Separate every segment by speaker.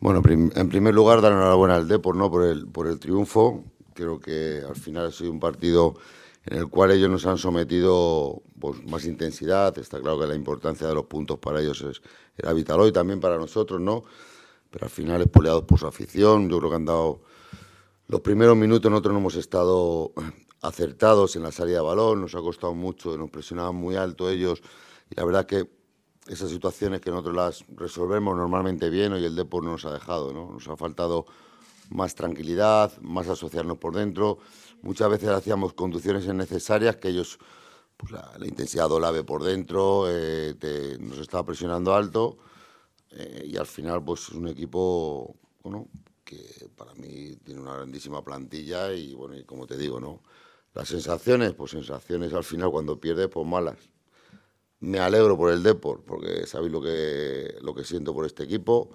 Speaker 1: Bueno, en primer lugar, dar enhorabuena al Depor ¿no? por, el, por el triunfo. Creo que al final ha sido un partido en el cual ellos nos han sometido pues, más intensidad. Está claro que la importancia de los puntos para ellos es, era vital hoy, también para nosotros, ¿no? Pero al final, es espoleados por su afición, yo creo que han dado. Los primeros minutos nosotros no hemos estado acertados en la salida de balón, nos ha costado mucho, nos presionaban muy alto ellos. Y la verdad que esas situaciones que nosotros las resolvemos normalmente bien, hoy el Depor no nos ha dejado, ¿no? Nos ha faltado más tranquilidad, más asociarnos por dentro. Muchas veces hacíamos conducciones innecesarias que ellos, pues la, intensidad dolave por dentro, eh, nos estaba presionando alto eh, y al final pues es un equipo, bueno, que para mí tiene una grandísima plantilla y bueno, como te digo, ¿no? Las sensaciones, pues sensaciones al final cuando pierdes, pues malas me alegro por el Deport, porque sabéis lo que, lo que siento por este equipo.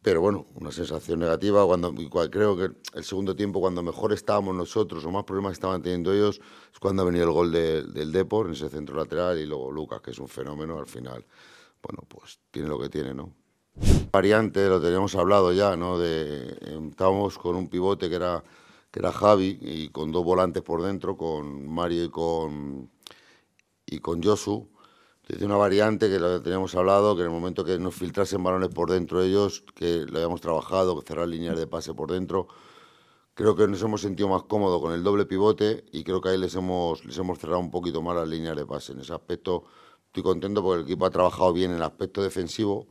Speaker 1: Pero bueno, una sensación negativa. Cuando, creo que el segundo tiempo, cuando mejor estábamos nosotros o más problemas estaban teniendo ellos, es cuando ha venido el gol del Deport en ese centro lateral y luego Lucas, que es un fenómeno al final. Bueno, pues tiene lo que tiene, ¿no? Variante, lo teníamos hablado ya, ¿no? De, estábamos con un pivote que era, que era Javi y con dos volantes por dentro, con Mario y con y con Josu, desde una variante que lo teníamos hablado, que en el momento que nos filtrasen balones por dentro ellos, que lo habíamos trabajado, que cerrar líneas de pase por dentro, creo que nos hemos sentido más cómodos con el doble pivote y creo que ahí les hemos, les hemos cerrado un poquito más las líneas de pase. En ese aspecto estoy contento porque el equipo ha trabajado bien en el aspecto defensivo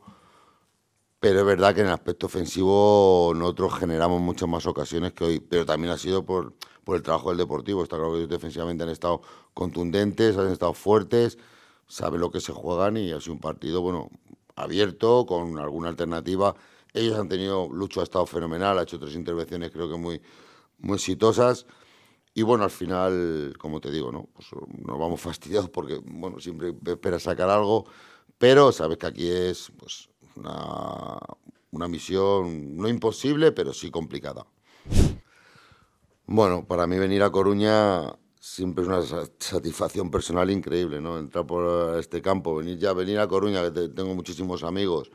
Speaker 1: pero es verdad que en el aspecto ofensivo nosotros generamos muchas más ocasiones que hoy, pero también ha sido por, por el trabajo del Deportivo. Está claro que ellos defensivamente han estado contundentes, han estado fuertes, saben lo que se juegan y ha sido un partido bueno abierto, con alguna alternativa. Ellos han tenido, Lucho ha estado fenomenal, ha hecho tres intervenciones creo que muy, muy exitosas. Y bueno, al final, como te digo, ¿no? Pues, nos vamos fastidiados porque, bueno, siempre esperas sacar algo, pero sabes que aquí es, pues, una, una misión no imposible, pero sí complicada. Bueno, para mí venir a Coruña siempre es una satisfacción personal increíble, ¿no? Entrar por este campo, venir ya, venir a Coruña, que tengo muchísimos amigos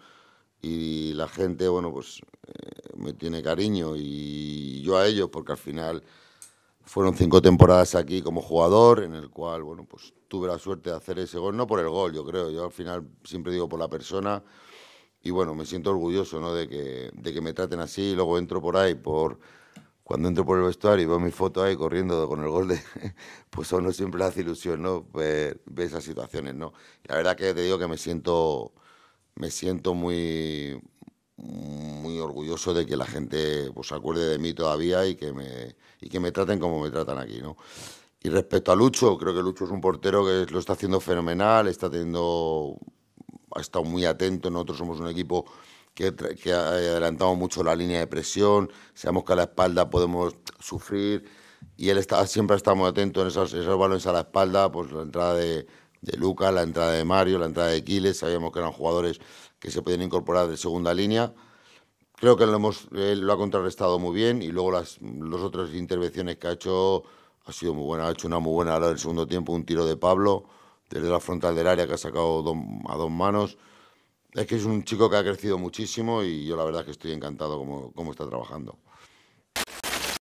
Speaker 1: y la gente, bueno, pues eh, me tiene cariño y yo a ellos, porque al final fueron cinco temporadas aquí como jugador, en el cual, bueno, pues tuve la suerte de hacer ese gol, no por el gol, yo creo, yo al final siempre digo por la persona y bueno, me siento orgulloso ¿no? de, que, de que me traten así. Luego entro por ahí, por cuando entro por el vestuario y veo mi foto ahí corriendo con el gol de... pues a uno siempre hace ilusión ¿no? ver, esas situaciones. ¿no? la verdad que te digo que me siento, me siento muy, muy orgulloso de que la gente pues, se acuerde de mí todavía y que, me, y que me traten como me tratan aquí. ¿no? Y respecto a Lucho, creo que Lucho es un portero que lo está haciendo fenomenal, está teniendo ha estado muy atento. Nosotros somos un equipo que, ha adelantado mucho la línea de presión, sabemos que a la espalda podemos sufrir y él siempre ha estado muy atento en esos, balones a la espalda, pues la entrada de, de Lucas, la entrada de Mario, la entrada de Quiles, sabíamos que eran jugadores que se podían incorporar de segunda línea. Creo que lo, él lo ha contrarrestado muy bien y luego las, otras intervenciones que ha hecho ha sido muy buena, ha hecho una muy buena hora del segundo tiempo, un tiro de Pablo desde la frontal del área que ha sacado a dos manos. Es que es un chico que ha crecido muchísimo y yo la verdad es que estoy encantado como, como está trabajando.